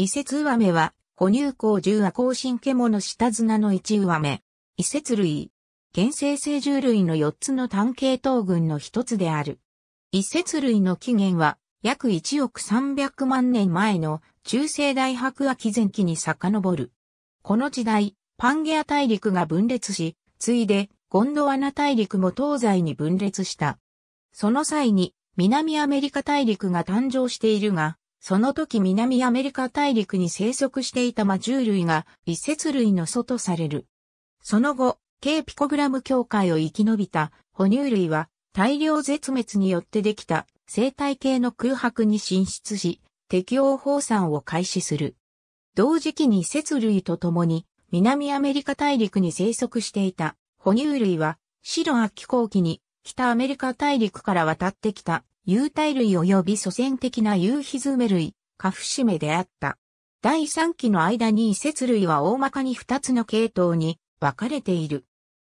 イ説ツウメは、哺乳綱獣亜行神獣下綱の一上飴。メ。説ツ類。原生成獣類の4つの単系統群の一つである。イ説ツ類の起源は、約1億300万年前の中世大白亜紀前期に遡る。この時代、パンゲア大陸が分裂し、ついでゴンドワナ大陸も東西に分裂した。その際に南アメリカ大陸が誕生しているが、その時南アメリカ大陸に生息していた魔獣類が一節類の祖とされる。その後、ーピコグラム境界を生き延びた哺乳類は大量絶滅によってできた生態系の空白に進出し、適応放散を開始する。同時期に節類とともに南アメリカ大陸に生息していた哺乳類は白亜紀後期に北アメリカ大陸から渡ってきた有体類及び祖先的な有ヒズメ類、カフシメであった。第3期の間に遺節類は大まかに二つの系統に分かれている。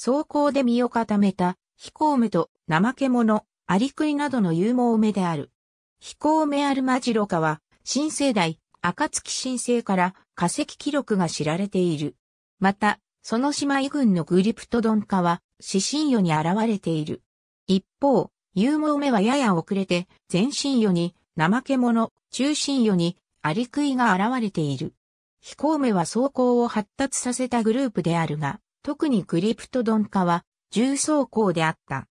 走行で身を固めた、飛行目と怠け者、アリクイなどの有毛目である。飛行目アルマジロカは、新生代、暁新生から化石記録が知られている。また、その姉妹群のグリプトドン化は、死神魚に現れている。一方、有毛目はやや遅れて、全身魚に、怠け者、中心魚に、アリクイが現れている。飛行目は走行を発達させたグループであるが、特にクリプトドン化は、重走行であった。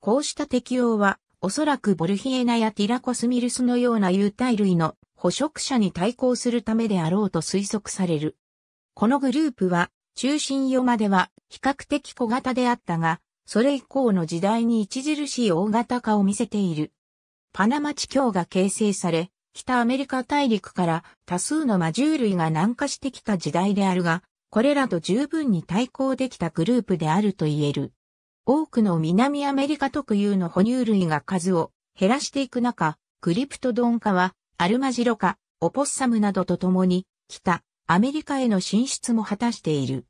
こうした適用は、おそらくボルヒエナやティラコスミルスのような有体類の捕食者に対抗するためであろうと推測される。このグループは、中心魚までは比較的小型であったが、それ以降の時代に著しい大型化を見せている。パナマ地境が形成され、北アメリカ大陸から多数の魔獣類が南下してきた時代であるが、これらと十分に対抗できたグループであると言える。多くの南アメリカ特有の哺乳類が数を減らしていく中、クリプトドン化はアルマジロ化、オポッサムなどと共に北アメリカへの進出も果たしている。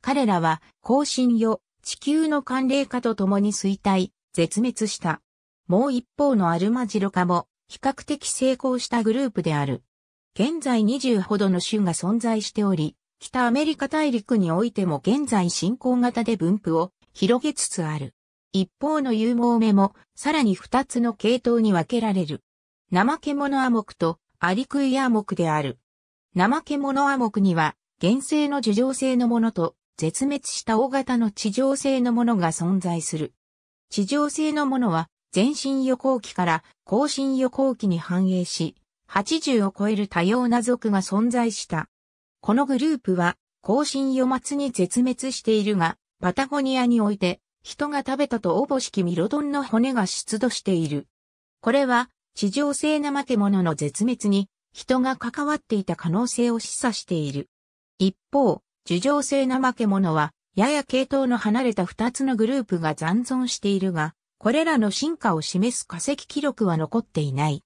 彼らは後進よ地球の寒冷化とともに衰退、絶滅した。もう一方のアルマジロ科も比較的成功したグループである。現在20ほどの種が存在しており、北アメリカ大陸においても現在進行型で分布を広げつつある。一方の有毛目もさらに2つの系統に分けられる。ナマケモノアモクとアリクイアモクである。ナマケモノアモクには原生の樹状性のものと絶滅した大型の地上性のものが存在する。地上性のものは全身予行期から後進予行期に反映し、80を超える多様な族が存在した。このグループは後進予末に絶滅しているが、パタゴニアにおいて人が食べたとおぼしきミロドンの骨が出土している。これは地上性なけ者の絶滅に人が関わっていた可能性を示唆している。一方、樹状性ナマケモノは、やや系統の離れた二つのグループが残存しているが、これらの進化を示す化石記録は残っていない。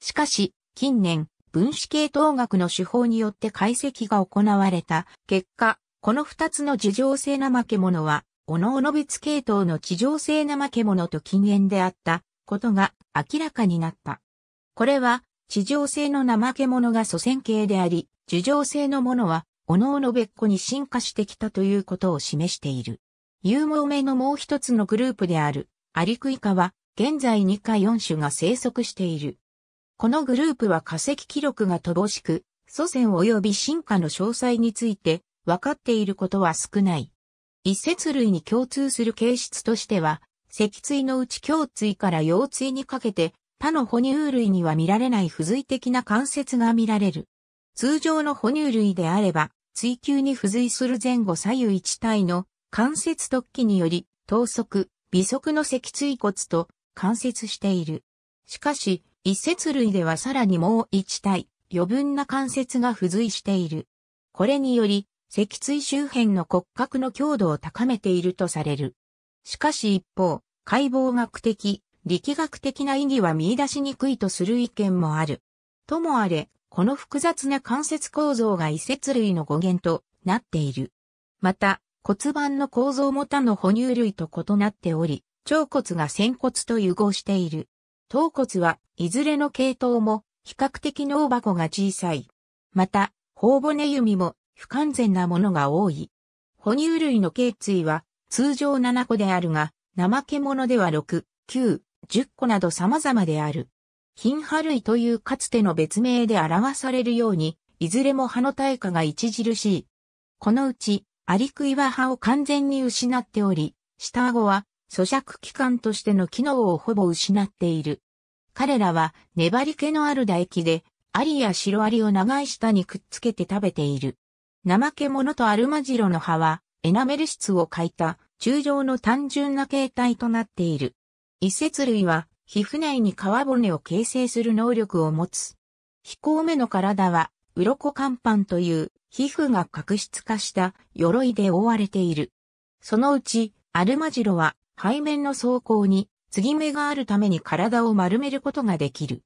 しかし、近年、分子系統学の手法によって解析が行われた結果、この二つの樹状性ナマケモノは、おのおの別系統の地上性ナマケモノと禁煙であったことが明らかになった。これは、地上性のナマケモノが祖先系であり、樹状性のものは各々別個に進化してきたということを示している。有毛目のもう一つのグループであるアリクイカは現在2か4種が生息している。このグループは化石記録が乏しく、祖先及び進化の詳細について分かっていることは少ない。一節類に共通する形質としては、脊椎のうち胸椎から腰椎にかけて他の哺乳類には見られない付随的な関節が見られる。通常の哺乳類であれば、追求に付随する前後左右一体の関節突起により、等速、微速の脊椎骨と関節している。しかし、一節類ではさらにもう一体、余分な関節が付随している。これにより、脊椎周辺の骨格の強度を高めているとされる。しかし一方、解剖学的、力学的な意義は見出しにくいとする意見もある。ともあれ、この複雑な関節構造が移節類の語源となっている。また、骨盤の構造も他の哺乳類と異なっており、腸骨が仙骨と融合している。頭骨はいずれの系統も比較的脳箱が小さい。また、頬骨弓も不完全なものが多い。哺乳類の頸椎は通常7個であるが、怠け者では6、9、10個など様々である。金波類というかつての別名で表されるように、いずれも葉の対価が著しい。このうち、アリクイは葉を完全に失っており、下顎は咀嚼器官としての機能をほぼ失っている。彼らは粘り気のある唾液で、アリやシロアリを長い舌にくっつけて食べている。怠け者とアルマジロの葉は、エナメル質を欠いた、中上の単純な形態となっている。一節類は、皮膚内に皮骨を形成する能力を持つ。飛行目の体は、鱗甲板という皮膚が角質化した鎧で覆われている。そのうち、アルマジロは背面の装甲に継ぎ目があるために体を丸めることができる。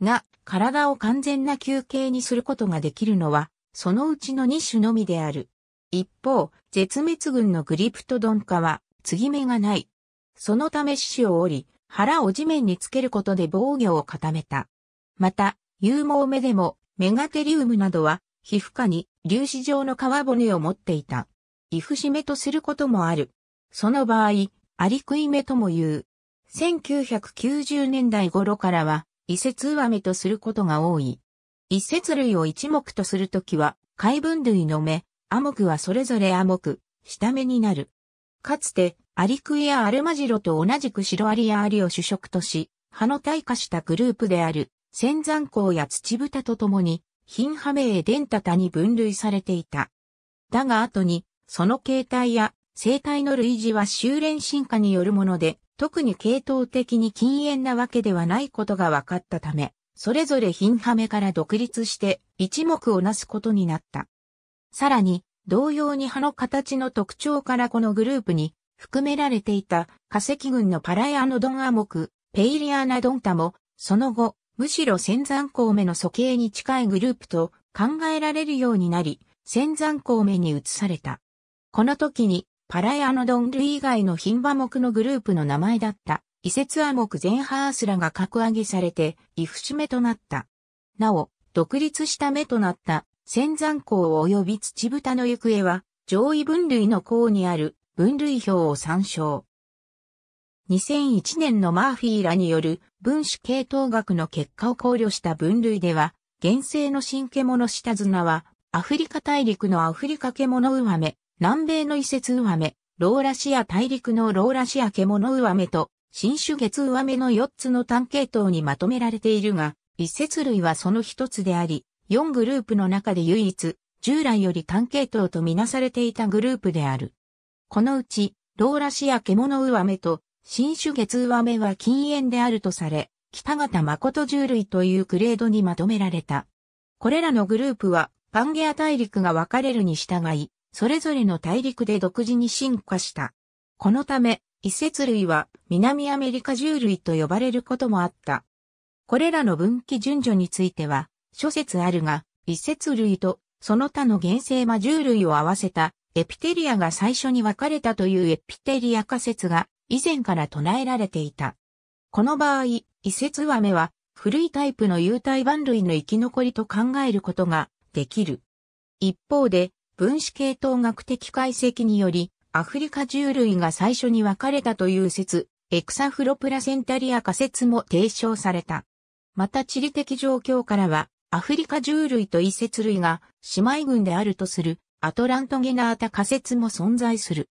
が、体を完全な休憩にすることができるのは、そのうちの2種のみである。一方、絶滅群のグリプトドン化は、継ぎ目がない。そのため死を折り、腹を地面につけることで防御を固めた。また、有毛目でもメガテリウムなどは皮膚科に粒子状の皮骨を持っていた。皮膚締めとすることもある。その場合、アリクイ目とも言う。1990年代頃からは、異節上目とすることが多い。一節類を一目とするときは、海分類の目、アクはそれぞれアク、下目になる。かつて、アリクイやアルマジロと同じくシロアリやアリを主食とし、葉の退化したグループである、仙山港や土豚と共に、貧メエ・デンタタに分類されていた。だが後に、その形態や生態の類似は修練進化によるもので、特に系統的に禁煙なわけではないことが分かったため、それぞれ貧ハメから独立して一目をなすことになった。さらに、同様に葉の形の特徴からこのグループに含められていた化石群のパラヤノドンアモク、ペイリアナドンタも、その後、むしろ仙山孔目の素形に近いグループと考えられるようになり、仙山孔目に移された。この時に、パラヤノドン類以外の品馬目のグループの名前だった、遺説アモゼ全ハースラが格上げされて、イフシメとなった。なお、独立した目となった仙山港及び土豚の行方は、上位分類の項にある分類表を参照。2001年のマーフィーらによる分子系統学の結果を考慮した分類では、原生の新獣下綱は、アフリカ大陸のアフリカ獣ウワメ、南米の移設ウワメ、ローラシア大陸のローラシア獣ウワメと、新種月ウワメの4つの単系統にまとめられているが、一節類はその1つであり、4グループの中で唯一、従来より単系統とみなされていたグループである。このうち、ローラシア獣ウアメと新種月ウアメは禁煙であるとされ、北方誠獣類というグレードにまとめられた。これらのグループは、パンゲア大陸が分かれるに従い、それぞれの大陸で独自に進化した。このため、一節類は南アメリカ獣類と呼ばれることもあった。これらの分岐順序については、諸説あるが、一節類とその他の原生魔獣類を合わせたエピテリアが最初に分かれたというエピテリア仮説が以前から唱えられていた。この場合、異説は目は古いタイプの有体版類の生き残りと考えることができる。一方で、分子系統学的解析により、アフリカ獣類が最初に分かれたという説、エクサフロプラセンタリア仮説も提唱された。また地理的状況からは、アフリカ獣類と異節類が姉妹群であるとするアトラントゲナータ仮説も存在する。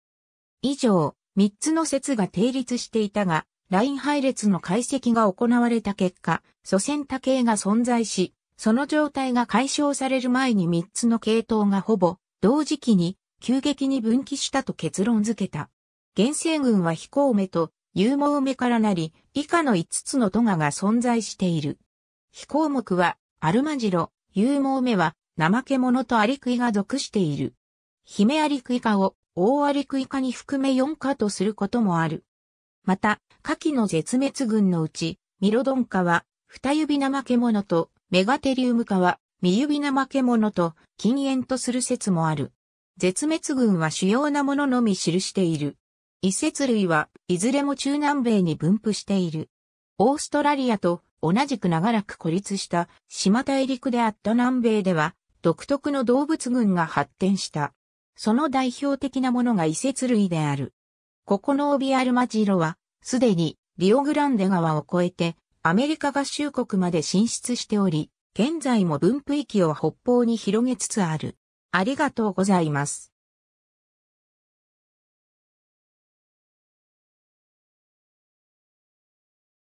以上、三つの説が定立していたが、ライン配列の解析が行われた結果、祖先多形が存在し、その状態が解消される前に三つの系統がほぼ同時期に急激に分岐したと結論付けた。原生群は飛行目と有毛目からなり、以下の5つの都ガが存在している。飛行目はアルマジロ、ユ毛モウメは、怠け者とアリクイが属している。ヒメアリクイ科を、大アリクイ科に含め4科とすることもある。また、下記の絶滅群のうち、ミロドン科は、二指怠け者と、メガテリウム科は、三指怠け者と、禁煙とする説もある。絶滅群は主要なもののみ記している。一説類はいずれも中南米に分布している。オーストラリアと同じく長らく孤立した島大陸であった南米では、独特の動物群が発展した。その代表的なものが異節類である。ここのオビアルマジロは、すでにリオグランデ川を越えて、アメリカ合衆国まで進出しており、現在も分布域を北方に広げつつある。ありがとうございます。